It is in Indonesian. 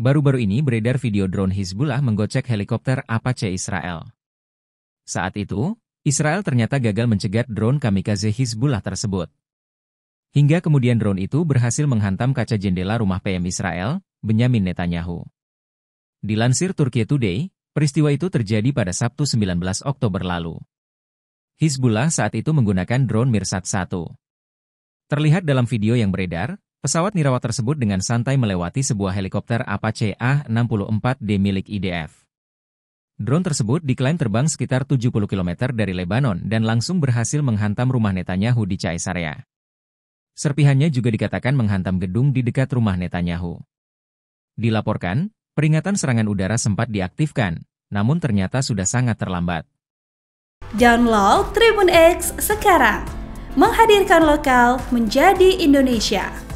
Baru-baru ini beredar video drone Hizbullah menggocek helikopter Apache Israel. Saat itu, Israel ternyata gagal mencegat drone kamikaze Hizbullah tersebut. Hingga kemudian drone itu berhasil menghantam kaca jendela rumah PM Israel, Benyamin Netanyahu. Dilansir Turki Today, peristiwa itu terjadi pada Sabtu 19 Oktober lalu. Hizbullah saat itu menggunakan drone Mirsat 1. Terlihat dalam video yang beredar, Pesawat nirawat tersebut dengan santai melewati sebuah helikopter Apache A-64D milik IDF. Drone tersebut diklaim terbang sekitar 70 km dari Lebanon dan langsung berhasil menghantam rumah Netanyahu di Caesarea. Serpihannya juga dikatakan menghantam gedung di dekat rumah Netanyahu. Dilaporkan, peringatan serangan udara sempat diaktifkan, namun ternyata sudah sangat terlambat. Download Tribun X sekarang, menghadirkan lokal menjadi Indonesia.